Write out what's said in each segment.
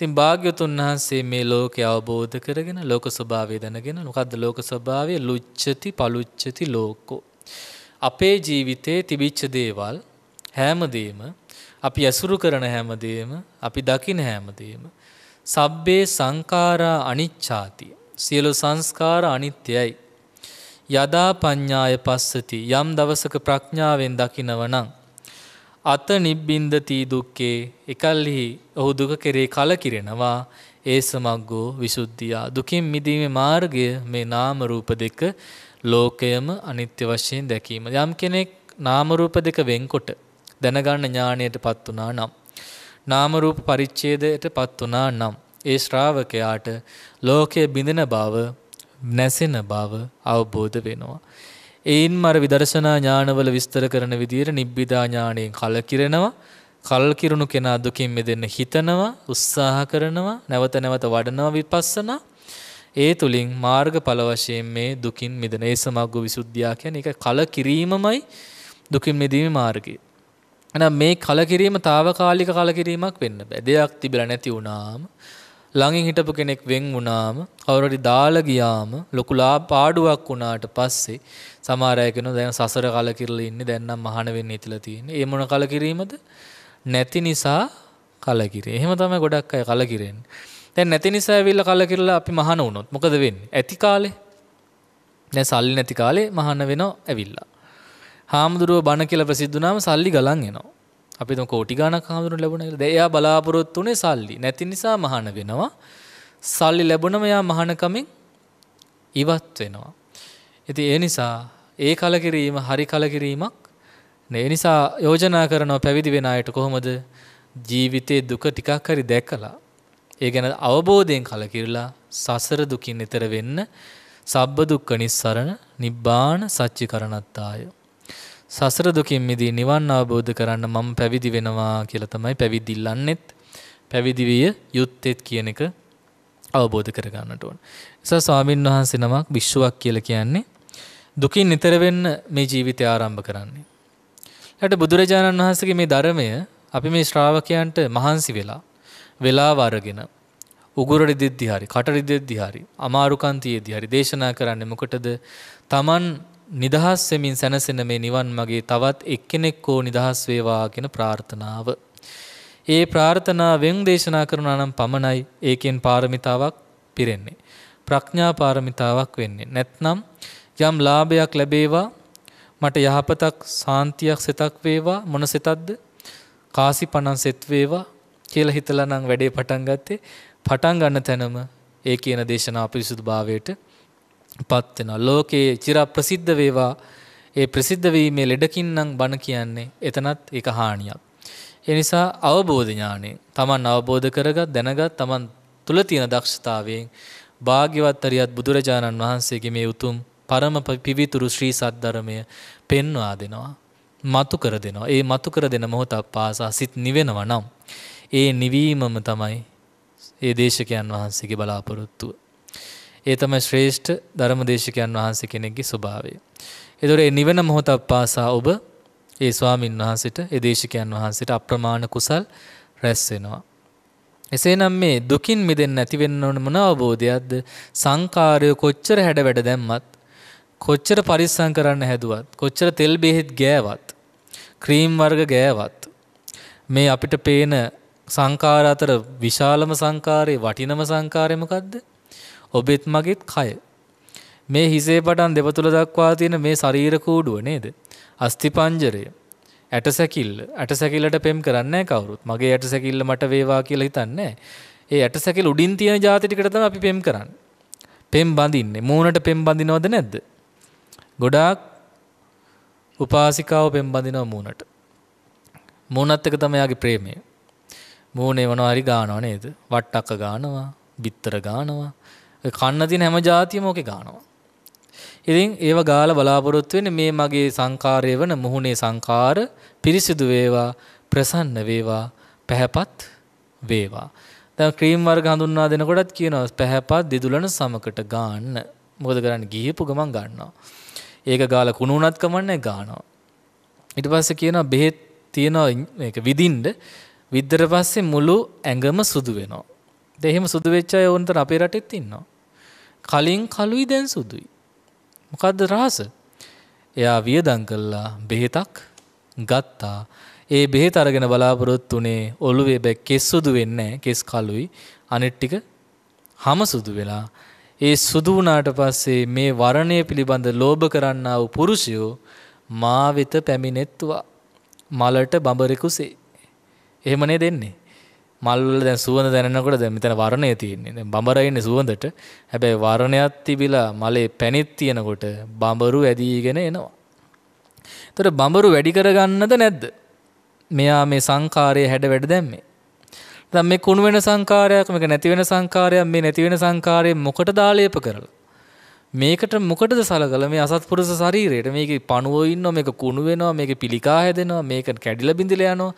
ඉතින් භාග්‍යවතුන් වහන්සේ මේ ලෝකය අවබෝධ කරගෙන ලෝක ස්වභාවය දැනගෙන මොකද්ද ලෝක ස්වභාවය ලුච්ඡති පලුච්ඡති ලෝකෝ අපේ ජීවිතේ තිබිච්ච දේවල් හැමදේම අපි ඇසුරු කරන හැමදේම අපි දකින හැමදේම සබ්බේ සංඛාරා අනිච්ඡාති සියලු සංස්කාර අනිත්‍යයි යදා පඤ්ඤාය පස්සති යම් දවසක ප්‍රඥාවෙන් දකිනවනම් අත නිබ්බින්දතී දුක්කේ එකල්හි ඔහු දුක කෙරේ කලකිරෙනවා ඒ සමග්ගෝ විසුද්ධියා දුකින් මිදීමේ මාර්ගය මේ නාම රූප දෙක ලෝකයම අනිත්‍ය වශයෙන් දැකීම. යම් කෙනෙක් නාම රූප දෙක වෙන්කොට දැනගන්න ඥාණයටපත් උනා නම් නාම රූප පරිච්ඡේදයටපත් උනා නම් ඒ ශ්‍රාවකයාට ලෝකයේ බිඳින බව නැසෙන බව අවබෝධ වෙනවා. එයින් මර විදර්ශනා ඥානවල විස්තර කරන විදියට නිබ්බිදා ඥාණයෙන් කලකිරෙනවා කල්කිරුණු කෙනා දුකින් මෙදෙන්න හිතනවා උත්සාහ කරනවා නැවත නැවත වඩනවා විපස්සනා ඒ තුලින් මාර්ගඵල වශයෙන් මේ දුකින් මිදෙන ඒ සමග්ග විසුද්ධිය කියන්නේ ඒක කලකිරීමමයි දුකින් මිදීමේ මාර්ගය එහෙනම් මේ කලකිරීම తాවකාලික කලකිරීමක් වෙන්න බෑ දෙයක් තිබිලා නැති වුණාම ළඟින් හිටපු කෙනෙක් වෙන් වුණාම කවුරුරි දාලා ගියාම ලොකු පාඩුවක් වුණාට පස්සේ සමහර අය කියනවා දැන් සසර කලකිරලා ඉන්නේ දැන් නම් මහාන වෙන්න ඉතිලා තියෙන්නේ. ඒ මොන කලකිරීමද? නැති නිසා කලකිරේ. එහෙම තමයි ගොඩක් අය කලකිරෙන්නේ. දැන් නැති නිසා ඇවිල්ලා කලකිරලා අපි මහාන වුණොත් මොකද වෙන්නේ? ඇති කාලේ දැන් සල්ලි නැති කාලේ මහාන වෙනවා ඇවිල්ලා. හාමුදුරුව බණ කියලා ප්‍රසිද්ධ වුණාම සල්ලි ගලන් එනවා. අපි දැන් කෝටි ගණක් හාමුදුරන් ලැබුණා කියලා. දැන් එයා බලාපොරොත්තු උනේ සල්ලි. නැති නිසා මහාන වෙනවා. සල්ලි ලැබුණම එයා මහානකමින් ඉවත් වෙනවා. ඉතින් ඒ නිසා ඒ කලකිරීම හරි කලකිරීමක්. ඒ නිසා යෝජනා කරනවා පැවිදි වෙන අයට කොහොමද ජීවිතේ දුක ටිකක් හරි දැකලා ඒ ගැන අවබෝධයෙන් කලකිරලා සසර දුකින් එතර වෙන්න සබ්බ දුක්ඛ නිස්සරණ නිබ්බාන සච්චිකරණත්තාය සසර දුකින් මිදී නිවන් අවබෝධ කරන්න මම පැවිදි වෙනවා කියලා තමයි පැවිදිල්ලන්නෙත් පැවිදි විය යුත්තේත් කියන එක අවබෝධ කර ගන්නට ඕන. නිසා ස්වාමින් වහන්සේ නමක් විශ්වක් කියලා කියන්නේ දුකින් නිතර වෙන්න මේ ජීවිතය ආරම්භ කරන්නේ. ඊට බුදුරජාණන් වහන්සේගේ මේ ධර්මය අපි මේ ශ්‍රාවකයන්ට මහන්සි වෙලා වෙලාව අරගෙන උගුර රිදෙද්දි හරි කට රිදෙද්දි හරි අමාරුකම් තියෙද්දි හරි දේශනා කරන්නේ මොකටද? Taman නිදහස් වෙමින් සැනසෙන මේ නිවන් මගේ තවත් එක්කෙනෙක් හෝ නිදහස් වේවා කියන ප්‍රාර්ථනාව. ඒ ප්‍රාර්ථනාවෙන් දේශනා කරනවා නම් පමණයි ඒකෙන් පාරමිතාවක් පිරෙන්නේ. ප්‍රඥා පාරමිතාවක් වෙන්නේ. නැත්නම් යම් ලාභයක් ලැබේවා මට යහපතක් සාන්තියක් සිතක් වේවා මොන සිතක්ද? කාසි පණන් සෙත් වේවා කියලා හිතලා නම් වැඩේ පටන් ගත්තේ පටන් ගන්න තැනම ඒ කියන දේශනා පිරිසුදුභාවයට පත් වෙනවා. ලෝකයේ චිර ප්‍රසිද්ධ වේවා. ඒ ප්‍රසිද්ධ වීමේ ලෙඩකින් නම් බණ කියන්නේ එතනත් ඒක හානියක්. ඒ නිසා අවබෝධ ඥාණය තමන් අවබෝධ කරගත් දැනගත් තමන් තුල තියෙන දක්ෂතාවයෙන් භාග්‍යවත් අරියත් බුදුරජාණන් වහන්සේගේ මේ උතුම් පරම පිවිතුරු ශ්‍රී සද්ධර්මය පෙන්වා දෙනවා. මතු කර දෙනවා. ඒ මතු කර දෙන මොහොතක් පාසා සිත් නිවෙනවා නම් ඒ නිවීමම තමයි ඒ දේශකයන් වහන්සේගේ බලාපොරොත්තුව. ඒ තමයි ශ්‍රේෂ්ඨ ධර්මදේශකයන් වහන්සේ කෙනෙක්ගේ ස්වභාවය. එතකොට ඒ නිවන මොහොතක් පාසා ඔබ ඒ ස්වාමින් වහන්සේට ඒ දේශකයන් වහන්සේට අප්‍රමාණ කුසල් රැස් වෙනවා. එසේනම් මේ දුකින් මිදෙන්න නැති වෙන්න ඕන මොන අවබෝධයක්ද? සංකාරය කොච්චර හැඩ වැඩ දැම්මත්, කොච්චර පරිස්සම් කරන්න හැදුවත්, කොච්චර තෙල් බෙහෙත් ගෑවත්, ක්‍රීම් වර්ග ගෑවත් මේ අපිට පේන සංකාර අතර විශාලම සංකාරේ වටිනම සංකාරය මොකද්ද? ඔබෙත් මගෙත් කය. මේ හිසේ පටන් දෙප තුළ දක්වා තියෙන මේ ශරීර කූඩුව නේද? අස්ති පංජරය. ඇටසැකිල්ල. ඇටසැකිල්ලට පෙම් කරන්නේ කවුරුත්. මගේ ඇටසැකිල්ල මට වේවා කියලා හිතන්නේ ඒ ඇටසැකිල්ල උඩින් තියෙන જાති ටිකට තමයි අපි පෙම් කරන්නේ. පෙම් බඳින්නේ. මූණට පෙම් බඳිනවද නැද්ද? ගොඩාක් උපාසිකාව පෙම් බඳිනවා මූණට. මූණත් එක තමයි යාගේ ප්‍රේමය. මූණේ මොනවා හරි ගානව නේද? වට්ටක්ක ගානවා, බිත්තර ගානවා. කන්න තියෙන හැම જાතියම ඕකේ ගන්නවා. ඉතින් ඒව ගාලා බලාපොරොත්තු වෙන්නේ මේ මගේ සංකාරය වන මුහුණේ සංකාර පිරිසිදු වේවා, ප්‍රසන්න වේවා, පැහැපත් වේවා. දැන් ක්‍රීම් වර්ග හඳුන්වා දෙනකොටත් කියනවා පැහැපත් දිදුලන සමකට ගන්න. මොකද කරන්නේ ගිහපු ගමන් ගන්නවා. ඒක ගාලා කුණු වුණත් කමන්නේ ගන්නවා. ඊට පස්සේ කියනවා බෙහෙත් තියනවා මේක විදින්න විද්දර පස්සේ මුළු ඇඟම සුදු වෙනවා. දැන් එහෙම සුදු වෙච්ච අය ඕනතර අපේ රටෙත් ඉන්නවා. කලින් කළුයි දැන් සුදුයි. මොකද්ද රහස? එයා වියදම් කළා බෙහෙතක් ගත්තා. ඒ බෙහෙත අරගෙන බලාපොරොත්තු උනේ ඔළුවේ බෑ කෙස් සුදු වෙන්නේ කෙස් කළුයි. අනෙක් ටික හැම සුදු වෙලා. ඒ සුදු වුණාට පස්සේ මේ වරණය පිළිබඳ ලෝභ කරන්නා වූ පුරුෂයෝ මා වෙත පැමිණෙත්වා. මලට බඹරෙකුසේ. එහෙම නේ දෙන්නේ. මල් වල දැන් සුවඳ දැනෙනකොට දැන් මෙතන වර්ණය තියෙන්නේ. දැන් බඹර ඉන්නේ සුවඳට. හැබැයි වර්ණයක් තිබිලා මලේ පැණිත් තියෙනකොට බඹරු ඇදීගෙන එනවා. එතකොට බඹරු වැඩි කරගන්නද නැද්ද? මෙයා මේ සංකාරයේ හැඩ වැඩ දැම්මේ. දැන් මේ කුණු වෙන සංකාරයක් මේක නැති වෙන සංකාරයක් මේ නැති වෙන සංකාරයේ මොකටද ආලේප කරලා? මේකට මොකටද සලකලා මේ අසත්පුරුෂ ශරීරයට මේකේ පණුව ඉන්නවා මේක කුණු වෙනවා මේක පිළිකා හැදෙනවා මේක කැඩිලා බිඳිලා යනවා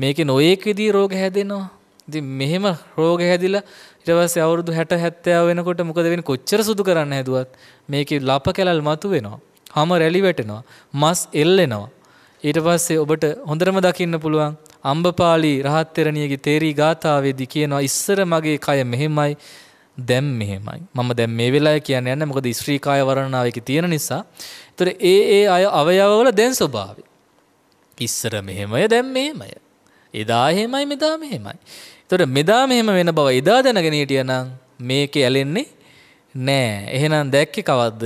මේකේ නොයේක විදිහේ රෝග හැදෙනවා. ඉතින් මෙහෙම රෝග හැදිලා ඊට පස්සේ අවුරුදු 60 70 වෙනකොට මොකද වෙන්නේ කොච්චර සුදු කරන්න හැදුවත් මේකේ ලප කැලල් මතුවෙනවා. හැම රැලි වැටෙනවා. මස් එල්ලෙනවා. ඊට පස්සේ ඔබට හොඳටම දකින්න පුළුවන් අම්බපාලි රහත් තෙරණියගේ තේරී ගාථාවේදී කියනවා ඉස්සර මගේ කය මෙහෙමයි දැන් මෙහෙමයි. මම දැන් මේ වෙලාවේ කියන්නේ නැහැ මොකද ස්ත්‍රී කාය වර්ණනාව එකේ තියෙන නිසා. ඒතර ඒ ඒ අය අවයවවල දැන් ස්වභාවය. ඉස්සර මෙහෙමය දැන් මෙහෙමය. එදා එහෙමයි මෙදා මෙහෙමයි. එතකොට මෙදා මෙහෙම වෙන බව එදා දැනගෙන හිටියනම් මේක ඇලෙන්නේ නෑ. එහෙනම් දැක්කේ කවද්ද?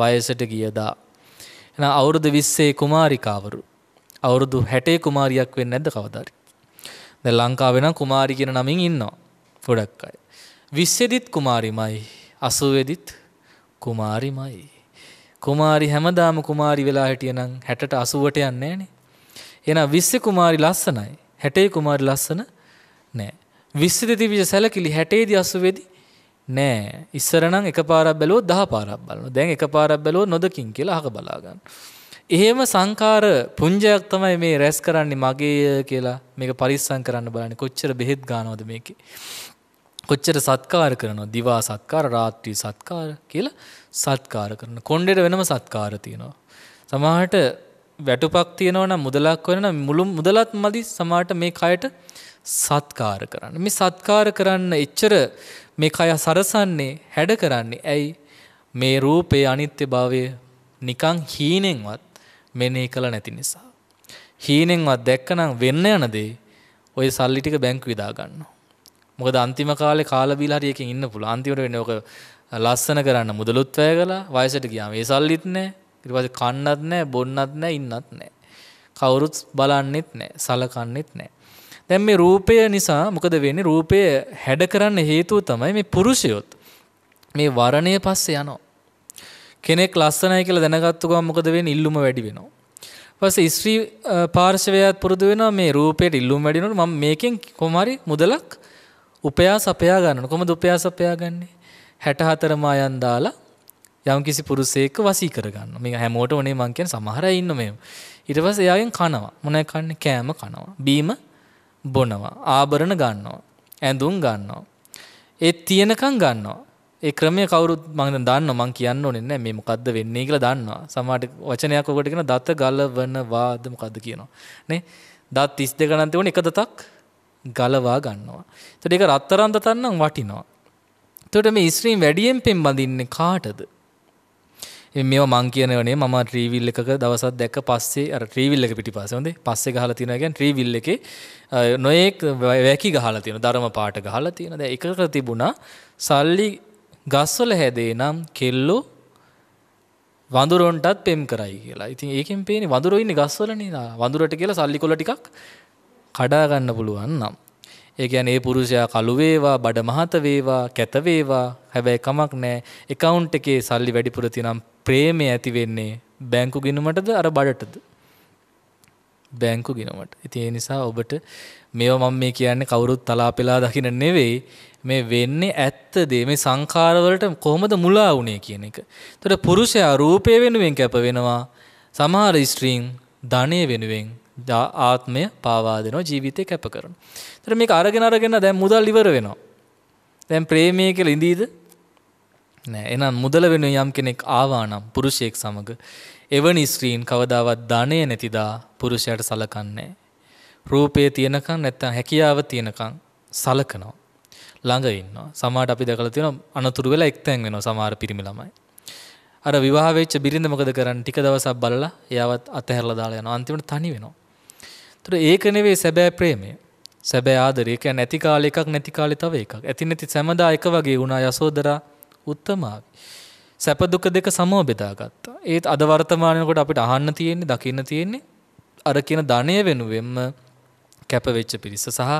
වයසට ගියදා. එහෙනම් අවුරුදු 20 කුමාරිකාවරු. අවුරුදු 60 කුමාරියක් වෙන්නේ නැද්ද කවදාද? දැන් ලංකාවේ නම් කුමාරි කියන නමින් ඉන්නවා. ගොඩක් අය. 20 දිත් කුමාරිමයි 80 දිත් කුමාරිමයි. කුමාරි හැමදාම කුමාරි වෙලා හිටියනම් 60ට 80ට යන්නේ නැහනේ. එහෙනම් 20 කුමාරි ලස්සනයි. හැටේ කුමාරි ලස්සන නෑ. විස්සද තිබිච සැලකිලි හැටේදී අසුවේදී නෑ. ඉස්සර නම් එකපාරක් බැලුවොත් 10 පාරක් බලනවා. දැන් එකපාරක් බැලුවොත් නොදකින් කියලා අහක බලා ගන්න. එහෙම සංකාර පුංජයක් තමයි මේ රැස් කරන්නේ මගේ කියලා මේක පරිස්සම් කරන්න බලන්නේ. කොච්චර බෙහෙත් ගන්නවද මේකේ? කොච්චර සත්කාර කරනවා? දිවා සත්කාර, රාත්‍රී සත්කාර කියලා සත්කාර කරන. කොණ්ඩේට වෙනම සත්කාර තියෙනවා. සමහරට වැටුපක් තියෙනවා නම් මුදලක් වෙනවා නම් මුළු මුදලත් මදි සමාට මේ කයට සත්කාර කරන්න. මේ සත්කාර කරන්න එච්චර මේ කය සරසන්නේ හැඩ කරන්නේ. ඇයි මේ රූපයේ අනිත්‍යභාවය නිකං හීනෙන්වත් මෙනෙහි කළ නැති නිසා. හීනෙන්වත් දැක්කනම් වෙන්න යන දේ ඔය සල්ලි ටික බැංකු විදා ගන්නවා. මොකද අන්තිම කාලේ කාලා බීලා හරි එකකින් ඉන්න පුළුවන්. අන්තිමට වෙන්නේ ඔක ලස්සන කරන්න මුදලුත් වැය කළා. වයසට ගියාම ඒ සල්ලිත් නැහැ. ඊට පස්සේ කන්නත් නැහැ බොන්නත් නැහැ ඉන්නත් නැහැ. කවුරුත් බලන්නෙත් නැහැ සලකන්නෙත් නැහැ. දැන් මේ රූපය නිසා මොකද වෙන්නේ රූපය හැඩ කරන්න හේතුව තමයි මේ පුරුෂයොත් මේ වරණය පස්සේ යනවා. කෙනෙක් ලස්සනයි කියලා දැනගත්තු ගමන් මොකද වෙන්නේ ඉල්ලුම වැඩි වෙනවා. පස්සේ ස්ත්‍රී පාර්ශවයත් පුරුදු වෙනවා මේ රූපයට ඉල්ලුම් වැඩි වෙනකොට මම මේකෙන් කොහොම හරි මුදලක් උපයා සපයා ගන්නවා. කොහොමද උපයා සපයා ගන්නේ? 64 මායන් දාලා යම්කිසි පුරුෂයෙක්ව වසී කරගන්න. මේක හැමෝටම උනේ මං කියන්නේ සමහර අය ඉන්න මේ. ඊට පස්සේ එයාගෙන් කනවා. මොනවද කන්නේ? කෑම කනවා. බීම බොනවා. ආභරණ ගන්නවා. ඇඳුම් ගන්නවා. ඒ තියනකම් ගන්නවා. ඒ ක්‍රමය කවුරුත් මම දන්නවා මම කියන්න ඕනේ නැහැ මේ මොකද්ද වෙන්නේ කියලා දන්නවා. සමහර වචනයක් ඔකට කියන දත ගලවනවාද මොකද්ද කියනවා. නේ? දත් 32 ගණන් තිබුණ එක දතක් ගලවා ගන්නවා. ඒතකොට ඒක රත්තරන් දතන් නම් වටිනවා. ඒතකොට මේ ඉස්ත්‍රීම් වැඩියෙන් පෙම් බඳින්නේ කාටද? මේ මං කියනවනේ මම ට්‍රීවිල් එකක දවසත් දැක්ක පස්සේ අර ට්‍රීවිල් එක පිටිපස්සේ හොඳේ පස්සේ ගහලා තියෙනවා කියන්නේ ට්‍රීවිල් එකේ නොයෙක් වැකි ගහලා තියෙනවා ධර්ම පාට ගහලා තියෙනවා දැන් එකක තිබුණා සල්ලි ගස්වල හැදේ නම් කෙල්ලෝ වඳුරොන්ටත් පෙම් කරයි කියලා. ඉතින් ඒකෙන් පේන්නේ වඳුරෝ ඉන්නේ ගස්වලනේ. වඳුරට කියලා සල්ලි කොළ ටිකක් කඩා ගන්න පුළුවන් නම් ඒ කියන්නේ ඒ පුරුෂයා කළු වේවා, බඩ මහත වේවා, කැත වේවා, හැබැයි කමක් නැහැ. account එකේ සල්ලි වැඩිපුර තියෙනම් ප්‍රේමය ඇති වෙන්නේ බැංකු ගිණුමටද අර බඩටද? බැංකු ගිණුමට. ඉතින් ඒ නිසා ඔබට මේව මම මේ කියන්නේ කවුරුත් තලාපෙලා දකින්න නෙවෙයි. මේ වෙන්නේ ඇත්ත දේ මේ සංඛාරවලට කොහොමද මුලා වුනේ කියන එක. එතකොට පුරුෂයා රූපය වෙනුවෙන් කැප වෙනවා. සමහර ස්ත්‍රීන් ධනය වෙනුවෙන් ආත්මය පාවා දෙනවා ජීවිතේ කැප කරනවා. ඒතර මේක අරගෙන අරගෙන දැන් මුදල් ඉවර වෙනවා. දැන් ප්‍රේමය කියලා ඉඳීද? නෑ. එහෙනම් මුදල වෙනුවෙන් යම් කෙනෙක් ආවා නම් පුරුෂයෙක් සමග එවැනි ස්ත්‍රීන් කවදාවත් ධනෙ නැතිදා පුරුෂයාට සලකන්නේ රූපේ තියනකන් නැත්තම් හැකියාව තියනකන් සලකනවා. ළඟ ඉන්නවා. සමහරට අපි දැකලා තියෙනවා අනතුරු වෙලා එක්තැන් වෙනවා සමහර පිරිමි ළමයි. අර විවාහ වෙච්ච බිරිඳ මොකද කරන්නේ? ටික දවසක් බලලා එයාවත් අතහැරලා දාලා යනවා. අන්තිමට තනි වෙනවා. ඒතර ඒක නෙවෙයි සැබෑ ප්‍රේමය. සැබෑ ආදරය කියන්නේ ඇති කාලේ එකක් නැති කාලේ තව එකක්. ඇති නැති සෑමදා එක වගේ වුණා යසෝදරා උත්තමාවි. සැප දුක දෙක සමව බෙදාගත්තා. ඒත් අද වර්තමානයේකොට අපිට අහන්න තියෙන්නේ, දකින්න තියෙන්නේ අර කියන ධනය වෙනුවෙන්ම කැපවෙච්ච පිරිස සහ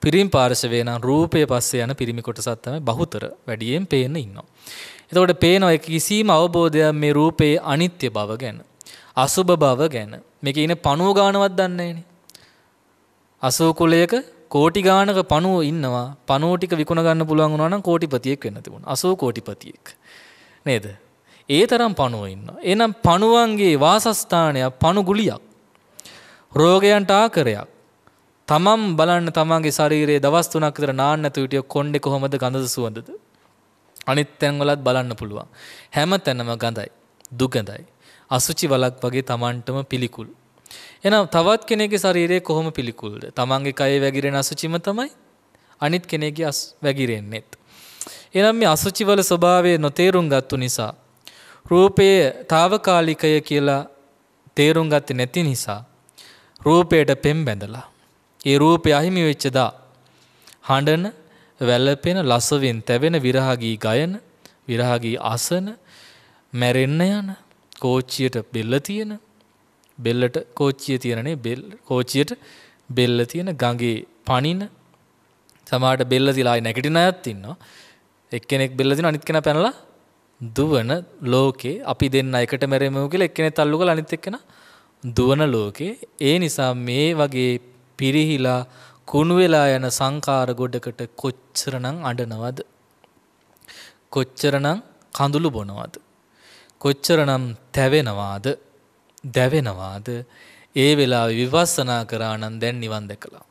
පිරිම් පාර්ශවය නම් රූපය පස්සේ යන පිරිමි කොටසක් තමයි බහුතර වැඩියෙන් පේන්න ඉන්නවා. එතකොට පේනවා කිසිම අවබෝධයක් මේ රූපයේ අනිත්‍ය බව ගැන, අසුබ බව ගැන. මේකේ ඉන පණුව ගන්නවත් දන්නේ නැහැනේ. අසෝ කුලයක කෝටි ගානක පණුව ඉන්නවා. පණුව ටික විකුණ ගන්න පුළුවන් වුණා නම් කෝටිපතියෙක් වෙන්න තිබුණා. අසෝ කෝටිපතියෙක්. නේද? ඒ තරම් පණුව ඉන්නවා. එහෙනම් පණුවන්ගේ වාසස්ථානය පණුගුලියක්. රෝගයන්ට ආකරයක්. තමන් බලන්න තමන්ගේ ශරීරයේ දවස් 3ක් විතර නාන්න නැතුව හිටිය කොණ්ඩේ කොහමද ගඳද සුවඳද? අනිත් තැන්වලත් බලන්න පුළුවන්. හැම තැනම ගඳයි. දුගඳයි. අසුචි වලක් වගේ තමන්ටම පිළිකුල්. එහෙනම් තවත් කෙනෙකුගේ ශරීරය කොහොම පිළිකුල්ද? තමන්ගේ කයේ වැగిරෙන අසුචිම තමයි අනිත් කෙනෙකුගේ වැగిරෙන්නේත්. එහෙනම් මේ අසුචිවල ස්වභාවය නොතේරුම් ගත්තු නිසා රූපයේ తాවකාලිකය කියලා තේරුම් ගත්තේ නැති නිසා රූපයට පෙම් බැඳලා ඒ රූපය අහිමි වෙච්ච දා හඬන වැළපෙන ලසවෙන් තැවෙන විරහගී ගයන විරහගී අසන මැරෙන්න යන කෝච්චියට බෙල්ල තියෙන බෙල්ලට කෝච්චිය තියෙනනේ බෙල් කෝච්චියට බෙල්ල තියෙන ගඟේ පනින සමහරට බෙල්ල තිලායි නැගිටින අයත් ඉන්නවා. එක්කෙනෙක් බෙල්ල දින අනිත් කෙනා පැනලා දුවන ලෝකේ අපි දෙන්න එකට මැරෙමු කියලා එක්කෙනෙක් තල්ලු කරලා අනිත් එක්කෙනා දුවන ලෝකේ. ඒ නිසා මේ වගේ පිරිහිලා කුණු වෙලා යන සංකාර ගොඩකට කොච්චරනම් අඬනවද? කොච්චරනම් කඳුළු බොනවද? කොච්චරනම් තැවෙනවාද? දැවෙනවාද ඒ වෙලාවේ විපස්සනා කරා නම් දැන් නිවන් දැකලා.